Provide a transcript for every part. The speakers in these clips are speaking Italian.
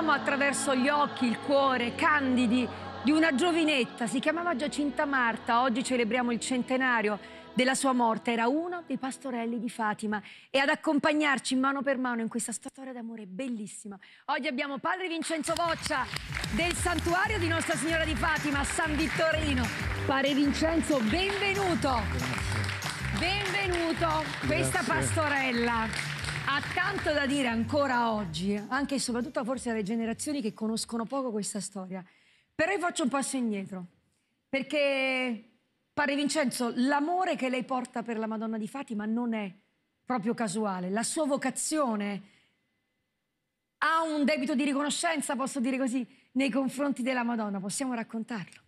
Vediamo attraverso gli occhi il cuore candidi di una giovinetta, si chiamava Giacinta Marta, oggi celebriamo il centenario della sua morte, era uno dei pastorelli di Fatima e ad accompagnarci mano per mano in questa storia d'amore bellissima. Oggi abbiamo padre Vincenzo Voccia del santuario di Nostra Signora di Fatima a San Vittorino. Padre Vincenzo, benvenuto. Grazie. Benvenuto Grazie. questa pastorella. Ha tanto da dire ancora oggi, anche e soprattutto forse alle generazioni che conoscono poco questa storia. Però io faccio un passo indietro, perché pare Vincenzo, l'amore che lei porta per la Madonna di Fatima non è proprio casuale, la sua vocazione ha un debito di riconoscenza, posso dire così, nei confronti della Madonna, possiamo raccontarlo?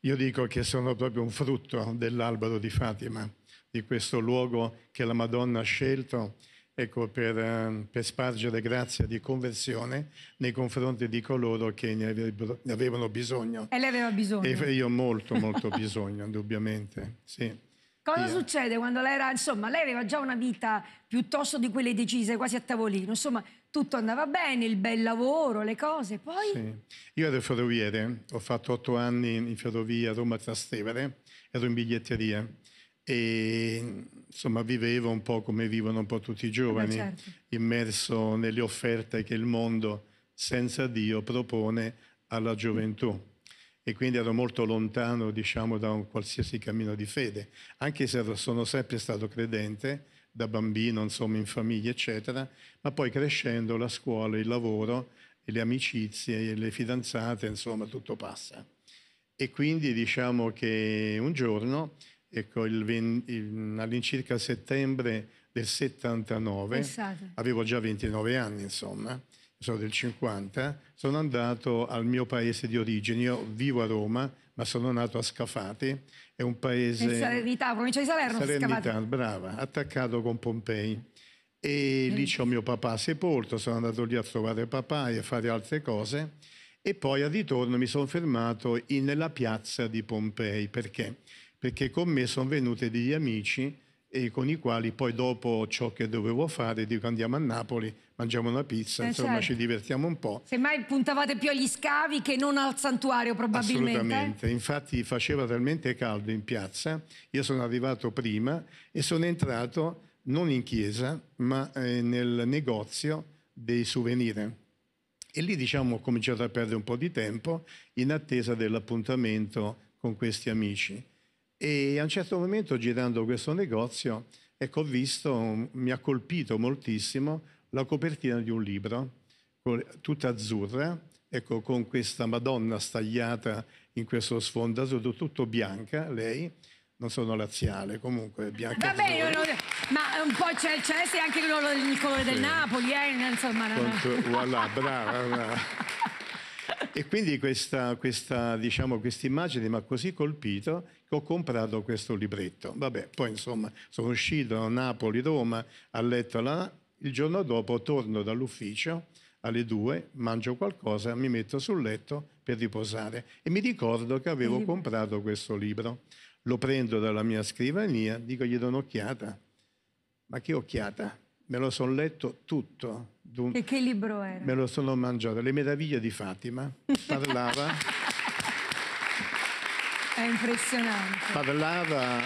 Io dico che sono proprio un frutto dell'albero di Fatima, di questo luogo che la Madonna ha scelto ecco, per, ehm, per, spargere grazia di conversione nei confronti di coloro che ne avrebbero, avevano bisogno. E lei aveva bisogno. E io molto, molto bisogno, indubbiamente, sì. Cosa yeah. succede quando lei era, insomma, lei aveva già una vita piuttosto di quelle decise, quasi a tavolino, insomma, tutto andava bene, il bel lavoro, le cose, poi... Sì. Io ero ferroviere, ho fatto otto anni in ferrovia Roma-Trastevere, ero in biglietteria e insomma vivevo un po' come vivono un po' tutti i eh giovani, certo. immerso nelle offerte che il mondo senza Dio propone alla gioventù e quindi ero molto lontano diciamo da un qualsiasi cammino di fede, anche se sono sempre stato credente da bambino, insomma in famiglia eccetera, ma poi crescendo la scuola, il lavoro, le amicizie, le fidanzate, insomma tutto passa. E quindi diciamo che un giorno ecco, all'incirca settembre del 79, Pensate. avevo già 29 anni insomma, sono del 50, sono andato al mio paese di origine, io vivo a Roma, ma sono nato a Scafati, è un paese... Salernità, provincia di Salerno, Salernità, Scafati. brava, attaccato con Pompei. E lì c'ho mio papà sepolto, sono andato lì a trovare papà e a fare altre cose. E poi al ritorno mi sono fermato in, nella piazza di Pompei, perché? perché con me sono venuti degli amici e con i quali poi dopo ciò che dovevo fare dico andiamo a Napoli, mangiamo una pizza, eh insomma certo. ci divertiamo un po'. Semmai puntavate più agli scavi che non al santuario probabilmente. Assolutamente, infatti faceva talmente caldo in piazza, io sono arrivato prima e sono entrato non in chiesa ma eh, nel negozio dei souvenir. E lì diciamo ho cominciato a perdere un po' di tempo in attesa dell'appuntamento con questi amici e a un certo momento, girando questo negozio, ecco, ho visto, mm, mi ha colpito moltissimo la copertina di un libro, tutta azzurra, ecco, con questa Madonna stagliata in questo sfondo azzurro, tutto bianca, lei, non sono laziale, comunque bianca. Vabbè, non... ma un po' c'è, il celeste anche il colore, del Napoli, eh, insomma. No, no. Voilà, brava. brava. e quindi questa, questa diciamo, quest immagine mi ha così colpito che ho comprato questo libretto. Vabbè, poi insomma sono uscito a Napoli, Roma, a letto là, il giorno dopo torno dall'ufficio alle due, mangio qualcosa, mi metto sul letto per riposare e mi ricordo che avevo comprato questo libro. Lo prendo dalla mia scrivania, dico gli do un'occhiata. Ma che occhiata? Me lo sono letto tutto Dun... E che libro era? Me lo sono mangiato, Le meraviglie di Fatima, parlava... È impressionante. Parlava,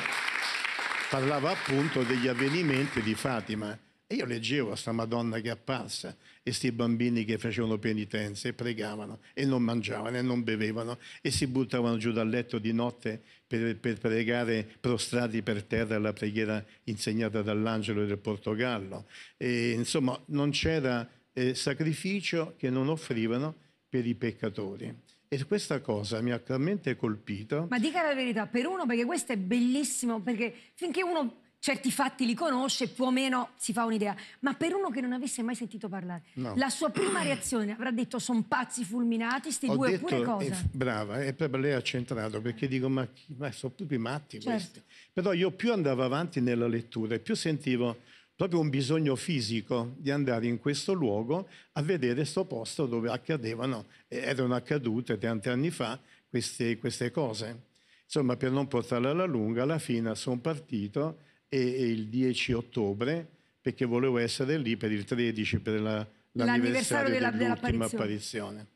parlava appunto degli avvenimenti di Fatima. E io leggevo questa Madonna che è apparsa e questi bambini che facevano penitenze e pregavano e non mangiavano e non bevevano e si buttavano giù dal letto di notte per, per pregare prostrati per terra la preghiera insegnata dall'angelo del Portogallo. E, insomma, non c'era eh, sacrificio che non offrivano per i peccatori. E questa cosa mi ha talmente colpito. Ma dica la verità, per uno, perché questo è bellissimo, perché finché uno certi fatti li conosce, più o meno si fa un'idea. Ma per uno che non avesse mai sentito parlare, no. la sua prima reazione avrà detto sono pazzi fulminati, sti due detto, oppure cosa? Eh, brava, è proprio lei ha centrato perché dico ma, ma sono proprio matti certo. questi. Però io più andavo avanti nella lettura e più sentivo proprio un bisogno fisico di andare in questo luogo a vedere questo posto dove accadevano, eh, erano accadute tanti anni fa queste, queste cose. Insomma, per non portarla alla lunga, alla fine sono partito e, e il 10 ottobre perché volevo essere lì per il 13 per la, l'anniversario, l'anniversario dell'ultima apparizione.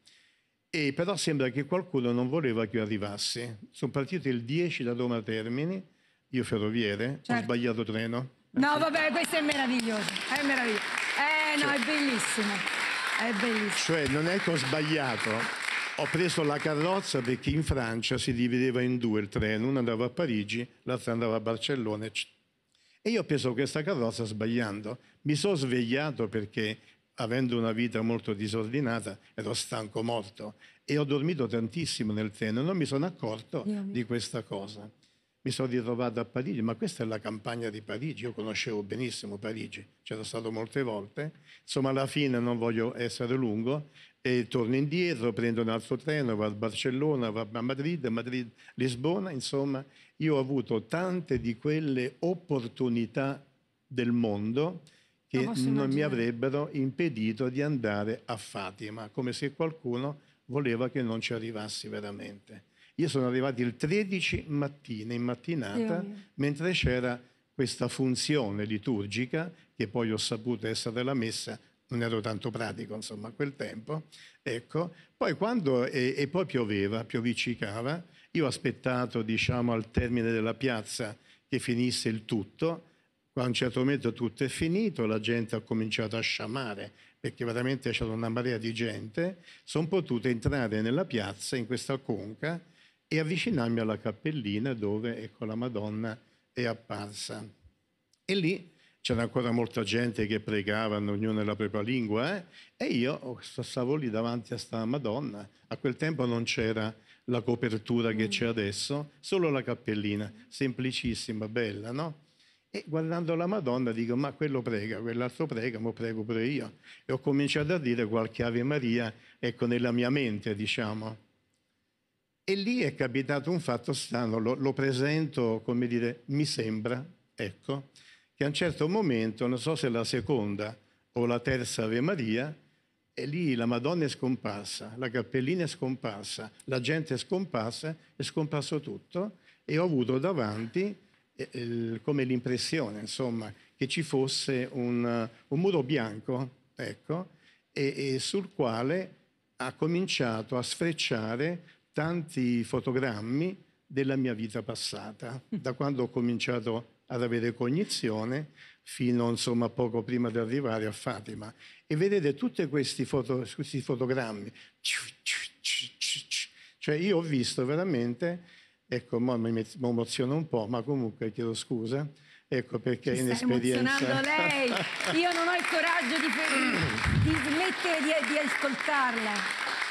E però sembra che qualcuno non voleva che io arrivassi. Sono partito il 10 da Roma Termini, io ferroviere, certo. ho sbagliato treno. No, vabbè, questo è meraviglioso, è meraviglioso. Eh no, cioè, è bellissimo, è bellissimo. Cioè, non è che ho sbagliato, ho preso la carrozza perché in Francia si divideva in due il treno, uno andava a Parigi, l'altro andava a Barcellona, eccetera e io ho preso questa carrozza sbagliando. Mi sono svegliato perché avendo una vita molto disordinata, ero stanco morto e ho dormito tantissimo nel treno, non mi sono accorto di questa cosa. Mi sono ritrovato a Parigi, ma questa è la campagna di Parigi, io conoscevo benissimo Parigi, c'ero stato molte volte, insomma alla fine non voglio essere lungo, e torno indietro, prendo un altro treno, vado a Barcellona, vado a Madrid, Madrid, Lisbona, insomma, io ho avuto tante di quelle opportunità del mondo che non, non mi avrebbero impedito di andare a Fatima, come se qualcuno voleva che non ci arrivassi veramente. Io sono arrivato il 13 mattina, in mattinata, mentre c'era questa funzione liturgica, che poi ho saputo essere la messa, non ero tanto pratico insomma a quel tempo, ecco, poi quando, e, e poi pioveva, piovicicava, io ho aspettato, diciamo, al termine della piazza che finisse il tutto. A un certo momento tutto è finito, la gente ha cominciato a sciamare perché veramente c'era una marea di gente. Sono potuto entrare nella piazza, in questa conca, e avvicinarmi alla cappellina dove ecco, la Madonna è apparsa. E lì c'era ancora molta gente che pregava, ognuno nella propria lingua, eh? e io stavo lì davanti a questa Madonna. A quel tempo non c'era la copertura che c'è adesso, solo la cappellina, semplicissima, bella, no? E guardando la Madonna dico, ma quello prega, quell'altro prega, ma prego pure io. E ho cominciato a dire qualche Ave Maria, ecco, nella mia mente, diciamo. E lì è capitato un fatto strano, lo, lo presento, come dire, mi sembra, ecco, che a un certo momento, non so se la seconda o la terza Ave Maria, e lì la Madonna è scomparsa, la cappellina è scomparsa, la gente è scomparsa, è scomparso tutto e ho avuto davanti eh, come l'impressione, insomma, che ci fosse un, un muro bianco, ecco, e, e sul quale ha cominciato a sfrecciare tanti fotogrammi della mia vita passata, da quando ho cominciato ad avere cognizione, fino insomma poco prima di arrivare a Fatima. E vedete tutti questi, foto, questi fotogrammi. Cioè io ho visto veramente, ecco, mo mi, mi emoziono un po', ma comunque chiedo scusa, ecco perché Ci è inesperienza. Sta emozionando lei, io non ho il coraggio di, di smettere di, di ascoltarla.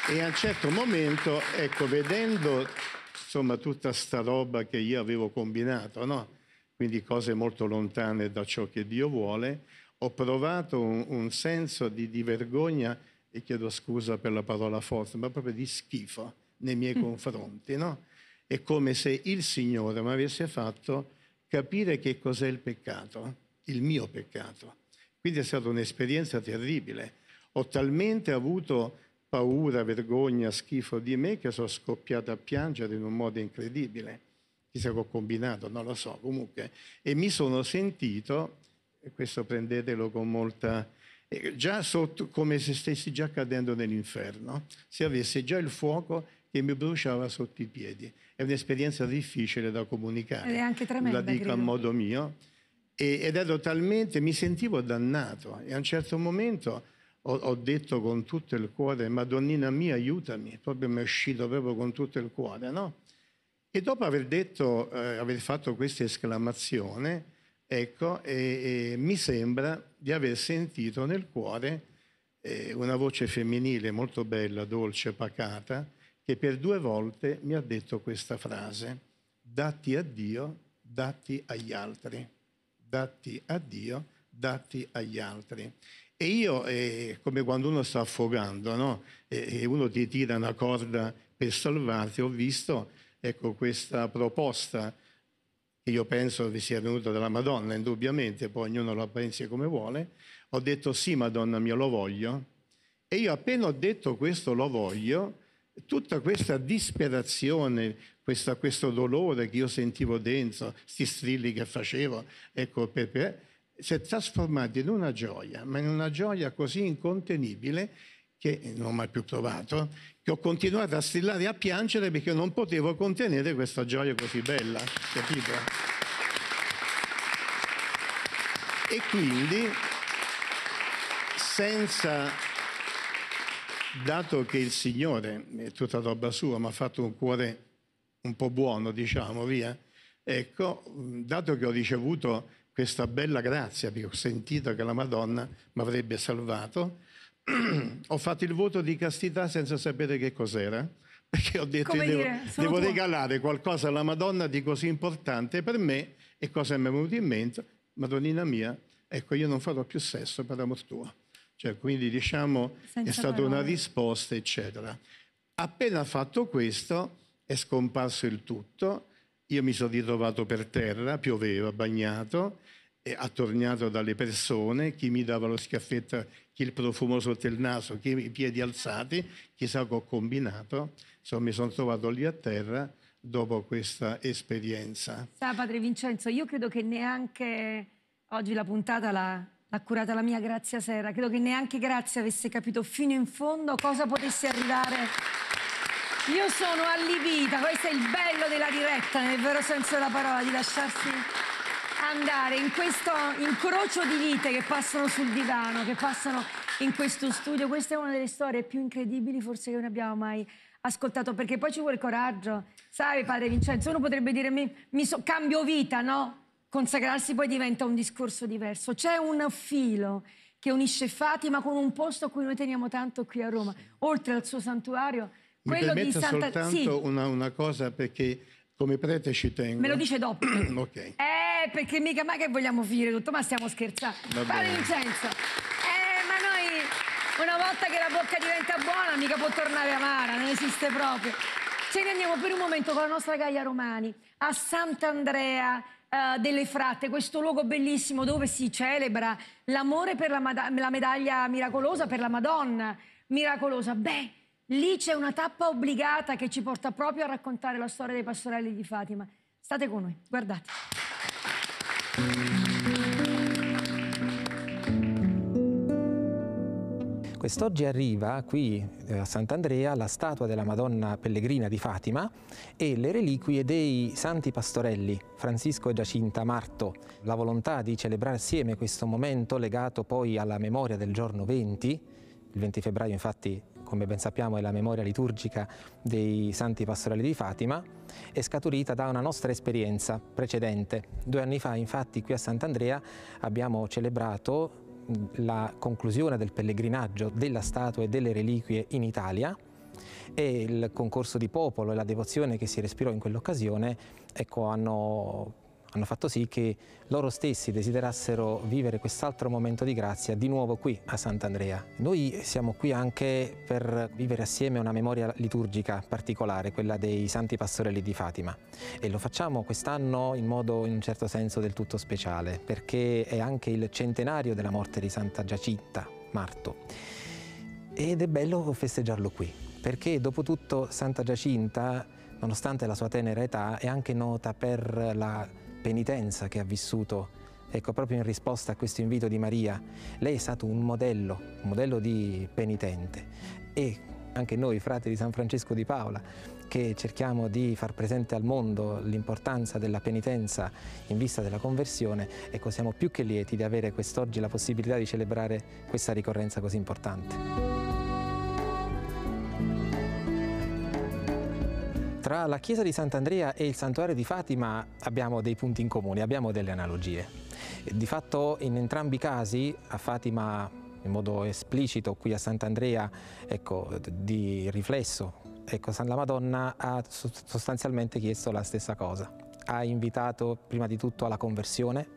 E a un certo momento, ecco, vedendo insomma tutta sta roba che io avevo combinato, no? quindi cose molto lontane da ciò che Dio vuole, ho provato un, un senso di, di, vergogna e chiedo scusa per la parola forte, ma proprio di schifo nei miei mm. confronti, no? È come se il Signore mi avesse fatto capire che cos'è il peccato, il mio peccato. Quindi è stata un'esperienza terribile. Ho talmente avuto paura, vergogna, schifo di me che sono scoppiato a piangere in un modo incredibile chissà che ho combinato, non lo so comunque, e mi sono sentito, e questo prendetelo con molta... Eh, già sotto, come se stessi già cadendo nell'inferno, se avessi già il fuoco che mi bruciava sotto i piedi. È un'esperienza difficile da comunicare. Ed è anche tremenda. La dico credo. a modo mio. E, ed ero talmente, mi sentivo dannato. E a un certo momento ho, ho, detto con tutto il cuore, Madonnina mia, aiutami. Proprio mi è uscito proprio con tutto il cuore, no? E dopo aver detto, eh, aver fatto questa esclamazione, ecco, e, e mi sembra di aver sentito nel cuore eh, una voce femminile molto bella, dolce, pacata, che per due volte mi ha detto questa frase, datti a Dio, dati agli altri, datti a Dio, dati agli altri. E io, eh, come quando uno sta affogando, no? e, e uno ti tira una corda per salvarti, ho visto ecco, questa proposta che io penso vi sia venuta dalla Madonna, indubbiamente, poi ognuno la pensi come vuole, ho detto sì Madonna mia lo voglio e io appena ho detto questo lo voglio, tutta questa disperazione, questa, questo dolore che io sentivo dentro, questi strilli che facevo, ecco per, per, si è trasformato in una gioia, ma in una gioia così incontenibile che non ho mai più provato, che ho continuato a strillare e a piangere perché non potevo contenere questa gioia così bella, capito? E quindi, senza, dato che il Signore, è tutta roba sua, mi ha fatto un cuore un po' buono, diciamo, via, ecco, dato che ho ricevuto questa bella grazia, perché ho sentito che la Madonna mi avrebbe salvato, ho fatto il voto di castità senza sapere che cos'era, perché ho detto Come devo, dire, devo regalare qualcosa alla Madonna di così importante per me e cosa mi è venuto in mente? Madonnina mia, ecco io non farò più sesso per amor tuo. Cioè, quindi diciamo senza è stata parole. una risposta, eccetera. Appena fatto questo è scomparso il tutto, io mi sono ritrovato per terra, pioveva, bagnato, attorniato dalle persone, chi mi dava lo schiaffetto, chi il profumo sotto il naso, chi i piedi alzati, chissà che ho combinato. Insomma, mi sono trovato lì a terra dopo questa esperienza. Sa, padre Vincenzo, io credo che neanche oggi la puntata l'ha, l'ha curata la mia Grazia Serra. credo che neanche Grazia avesse capito fino in fondo cosa potesse arrivare io sono allibita, questo è il bello della diretta, nel vero senso della parola, di lasciarsi andare in questo incrocio di vite che passano sul divano, che passano in questo studio. Questa è una delle storie più incredibili forse che non abbiamo mai ascoltato, perché poi ci vuole coraggio. Sai, padre Vincenzo, uno potrebbe dire mi, mi so, cambio vita, no? Consacrarsi poi diventa un discorso diverso. C'è un filo che unisce Fatima con un posto a cui noi teniamo tanto qui a Roma, oltre al suo santuario. Mi quello di Santa... soltanto sì. una, una, cosa perché come prete ci tengo. Me lo dice dopo. ok. Eh, eh, perché mica mai che vogliamo finire tutto, ma stiamo scherzando. Padre Vincenzo, eh, ma noi una volta che la bocca diventa buona mica può tornare amara, non esiste proprio. Ce ne andiamo per un momento con la nostra Gaia Romani a Sant'Andrea eh, delle Fratte, questo luogo bellissimo dove si celebra l'amore per la, la medaglia miracolosa, per la Madonna miracolosa. Beh, lì c'è una tappa obbligata che ci porta proprio a raccontare la storia dei pastorelli di Fatima. State con noi, guardate. Quest'oggi arriva qui eh, a Sant'Andrea la statua della Madonna Pellegrina di Fatima e le reliquie dei santi pastorelli Francisco e Giacinta Marto. La volontà di celebrare assieme questo momento legato poi alla memoria del giorno 20, il 20 febbraio infatti come ben sappiamo è la memoria liturgica dei santi pastorali di Fatima, è scaturita da una nostra esperienza precedente. Due anni fa, infatti, qui a Sant'Andrea abbiamo celebrato la conclusione del pellegrinaggio della statua e delle reliquie in Italia e il concorso di popolo e la devozione che si respirò in quell'occasione ecco, hanno hanno fatto sì che loro stessi desiderassero vivere quest'altro momento di grazia di nuovo qui a Sant'Andrea. Noi siamo qui anche per vivere assieme una memoria liturgica particolare, quella dei Santi Pastorelli di Fatima e lo facciamo quest'anno in modo in un certo senso del tutto speciale perché è anche il centenario della morte di Santa Giacinta, Marto. Ed è bello festeggiarlo qui, perché dopo tutto Santa Giacinta, nonostante la sua tenera età, è anche nota per la penitenza che ha vissuto Ecco, proprio in risposta a questo invito di Maria, lei è stato un modello, un modello di penitente e anche noi, frati di San Francesco di Paola, che cerchiamo di far presente al mondo l'importanza della penitenza in vista della conversione, ecco, siamo più che lieti di avere quest'oggi la possibilità di celebrare questa ricorrenza così importante. Tra la chiesa di Sant'Andrea e il santuario di Fatima abbiamo dei punti in comune, abbiamo delle analogie. Di fatto in entrambi i casi, a Fatima in modo esplicito, qui a Sant'Andrea, ecco, di riflesso, ecco, la Madonna ha sostanzialmente chiesto la stessa cosa. Ha invitato prima di tutto alla conversione,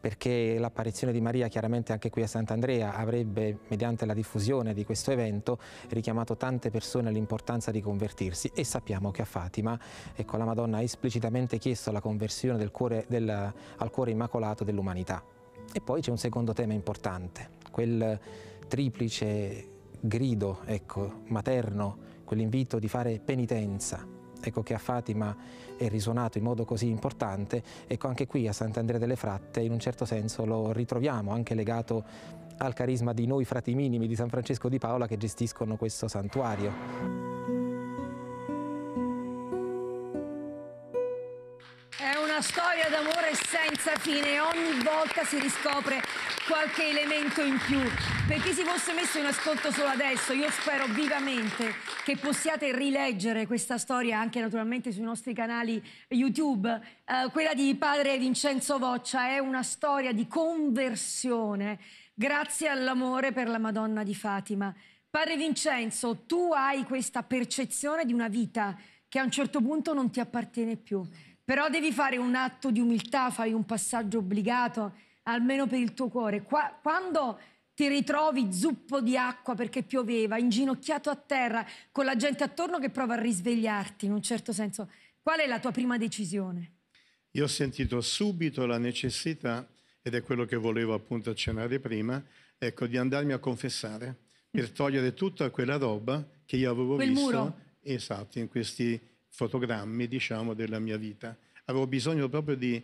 perché l'apparizione di Maria chiaramente anche qui a Sant'Andrea avrebbe, mediante la diffusione di questo evento, richiamato tante persone all'importanza di convertirsi e sappiamo che a Fatima ecco, la Madonna ha esplicitamente chiesto la conversione del cuore, del, al cuore immacolato dell'umanità. E poi c'è un secondo tema importante, quel triplice grido ecco, materno, quell'invito di fare penitenza, ecco che a Fatima è risuonato in modo così importante, ecco anche qui a Sant'Andrea delle Fratte in un certo senso lo ritroviamo anche legato al carisma di noi frati minimi di San Francesco di Paola che gestiscono questo santuario. una storia d'amore senza fine, ogni volta si riscopre qualche elemento in più. Per chi si fosse messo in ascolto solo adesso, io spero vivamente che possiate rileggere questa storia anche naturalmente sui nostri canali YouTube. Eh, quella di padre Vincenzo Voccia è una storia di conversione grazie all'amore per la Madonna di Fatima. Padre Vincenzo, tu hai questa percezione di una vita che a un certo punto non ti appartiene più. Però devi fare un atto di umiltà, fai un passaggio obbligato, almeno per il tuo cuore. Qua, quando ti ritrovi zuppo di acqua perché pioveva, inginocchiato a terra, con la gente attorno che prova a risvegliarti, in un certo senso, qual è la tua prima decisione? Io ho sentito subito la necessità, ed è quello che volevo appunto accennare prima, ecco, di andarmi a confessare per mm. togliere tutta quella roba che io avevo Quel visto. Muro. Esatto, in questi fotogrammi, diciamo, della mia vita. Avevo bisogno proprio di,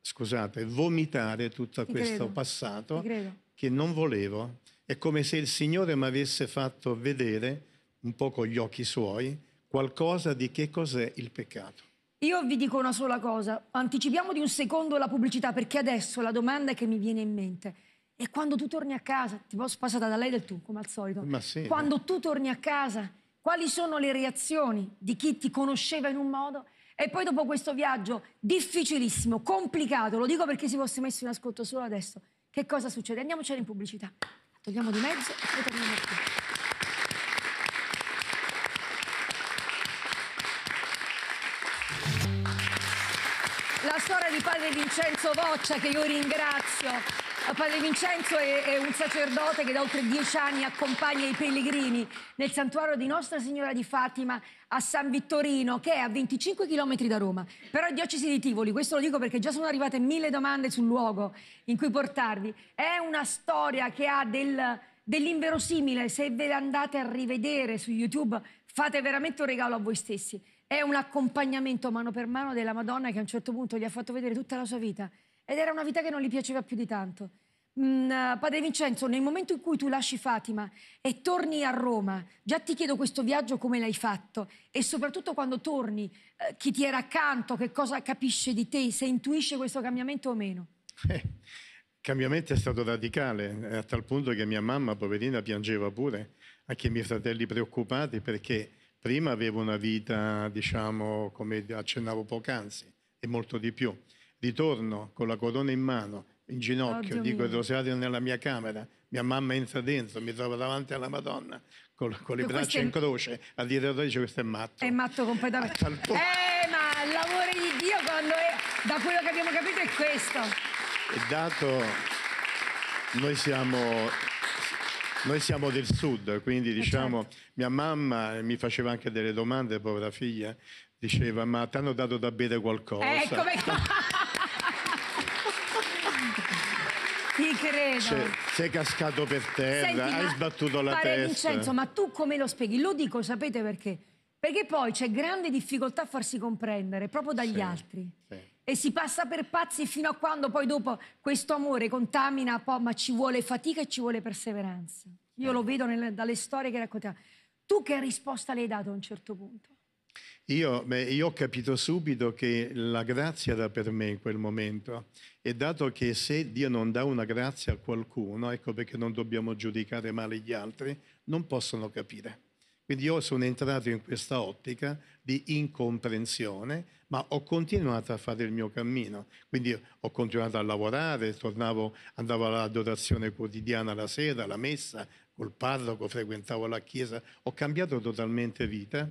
scusate, vomitare tutto Ti questo credo. passato che non volevo. È come se il Signore mi avesse fatto vedere, un po' con gli occhi suoi, qualcosa di che cos'è il peccato. Io vi dico una sola cosa, anticipiamo di un secondo la pubblicità perché adesso la domanda che mi viene in mente è quando tu torni a casa, ti posso passare da lei del tu come al solito, Ma sì, quando eh. tu torni a casa quali sono le reazioni di chi ti conosceva in un modo e poi dopo questo viaggio difficilissimo, complicato, lo dico perché si fosse messo in ascolto solo adesso, che cosa succede? Andiamocene in pubblicità, togliamo di mezzo e poi torniamo qui. La storia di padre Vincenzo Voccia, che io ringrazio, Padre Vincenzo è, è, un sacerdote che da oltre dieci anni accompagna i pellegrini nel santuario di Nostra Signora di Fatima a San Vittorino, che è a 25 km da Roma, però è diocesi di Tivoli, questo lo dico perché già sono arrivate mille domande sul luogo in cui portarvi. È una storia che ha del, dell'inverosimile, se ve la andate a rivedere su YouTube fate veramente un regalo a voi stessi. È un accompagnamento mano per mano della Madonna che a un certo punto gli ha fatto vedere tutta la sua vita ed era una vita che non gli piaceva più di tanto. Mm, eh, padre Vincenzo, nel momento in cui tu lasci Fatima e torni a Roma, già ti chiedo questo viaggio come l'hai fatto e soprattutto quando torni, eh, chi ti era accanto, che cosa capisce di te, se intuisce questo cambiamento o meno? Il eh, cambiamento è stato radicale, eh, a tal punto che mia mamma, poverina, piangeva pure, anche i miei fratelli preoccupati perché prima avevo una vita, diciamo, come accennavo poc'anzi, e molto di più ritorno con la corona in mano, in ginocchio, Oddio dico mio. il rosario nella mia camera, mia mamma entra dentro, mi trovo davanti alla Madonna con, con le braccia è... in croce a dire a dice questo è matto. È matto completamente. Eh, ma l'amore di Dio quando è, da quello che abbiamo capito è questo. E dato noi siamo noi siamo del sud, quindi eh, diciamo, certo. mia mamma mi faceva anche delle domande, povera figlia, diceva ma ti hanno dato da bere qualcosa? Eh, come... credo. Cioè, sei cascato per terra, Senti, hai sbattuto la testa. Vincenzo, ma tu come lo spieghi? Lo dico, sapete perché? Perché poi c'è grande difficoltà a farsi comprendere, proprio dagli sì, altri. Sì. E si passa per pazzi fino a quando poi dopo questo amore contamina, po', ma ci vuole fatica e ci vuole perseveranza. Io sì. lo vedo nel, dalle storie che raccontiamo. Tu che risposta le hai dato a un certo punto? Io, beh, io, ho capito subito che la grazia era per me in quel momento e dato che se Dio non dà una grazia a qualcuno, ecco perché non dobbiamo giudicare male gli altri, non possono capire. Quindi io sono entrato in questa ottica di incomprensione, ma ho continuato a fare il mio cammino. Quindi ho continuato a lavorare, tornavo, andavo all'adorazione quotidiana la sera, alla messa, col parroco, frequentavo la chiesa, ho cambiato totalmente vita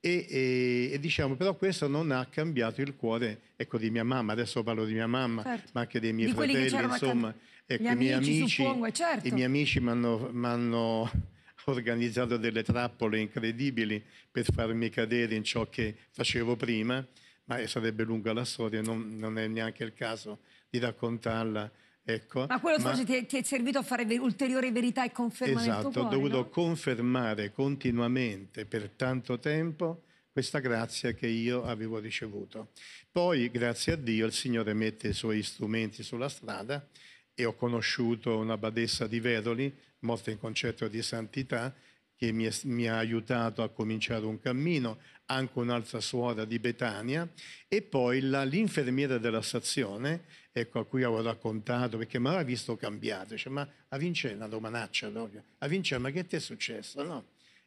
e, e, e, diciamo però questo non ha cambiato il cuore ecco, di mia mamma adesso parlo di mia mamma certo. ma anche dei miei di fratelli insomma ecco, i miei amici, suppongo, certo. i miei certo. amici mi hanno organizzato delle trappole incredibili per farmi cadere in ciò che facevo prima ma sarebbe lunga la storia non, non è neanche il caso di raccontarla Ecco, ma quello ma... ti è, ti è, servito a fare ver ulteriore verità e conferma esatto, cuore, ho dovuto no? confermare continuamente per tanto tempo questa grazia che io avevo ricevuto. Poi, grazie a Dio, il Signore mette i suoi strumenti sulla strada e ho conosciuto una badessa di Veroli, morta in concetto di santità, che mi, è, mi, ha aiutato a cominciare un cammino, anche un'altra suora di Betania, e poi l'infermiera della stazione ecco, a cui avevo raccontato, perché mi aveva visto cambiato, dice, ma a Vincenzo, una domanaccia proprio, a Vincenzo, ma che ti è successo? No?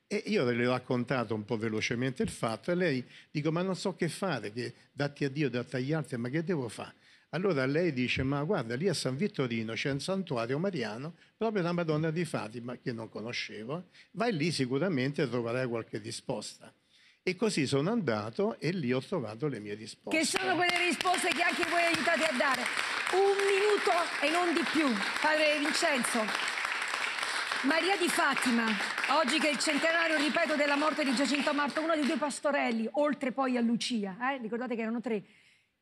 E io le ho raccontato un po' velocemente il fatto e lei dico, ma non so che fare, che datti a Dio, datti agli altri, ma che devo fare? Allora lei dice, ma guarda, lì a San Vittorino c'è un santuario mariano, proprio la Madonna di Fatima, che non conoscevo, vai lì sicuramente e troverai qualche risposta. E così sono andato e lì ho trovato le mie risposte. Che sono quelle risposte che anche voi aiutate a dare. Un minuto e non di più. Padre Vincenzo, Maria di Fatima, oggi che è il centenario, ripeto, della morte di Giacinto Marto, uno dei due pastorelli, oltre poi a Lucia, eh? ricordate che erano tre.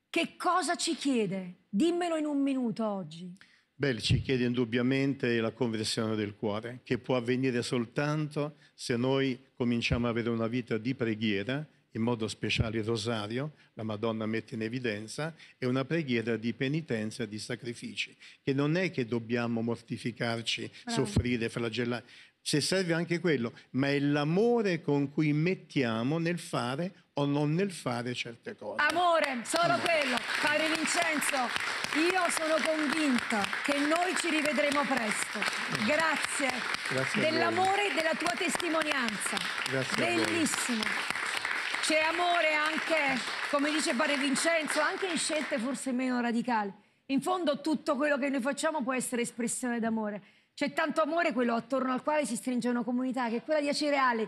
Che cosa ci chiede? Dimmelo in un minuto oggi. Beh, ci chiede indubbiamente la conversione del cuore, che può avvenire soltanto se noi cominciamo ad avere una vita di preghiera, in modo speciale il rosario, la Madonna mette in evidenza, e una preghiera di penitenza e di sacrifici, che non è che dobbiamo mortificarci, Bravo. soffrire, flagellare, se serve anche quello, ma è l'amore con cui mettiamo nel fare o non nel fare certe cose. Amore, solo Amore. quello, Padre Vincenzo. Io sono convinta che noi ci rivedremo presto. Mm. Grazie, Grazie dell'amore e della tua testimonianza. Grazie Bellissimo. C'è amore anche, come dice Padre Vincenzo, anche in scelte forse meno radicali. In fondo tutto quello che noi facciamo può essere espressione d'amore. C'è tanto amore quello attorno al quale si stringe una comunità, che è quella di Acereali,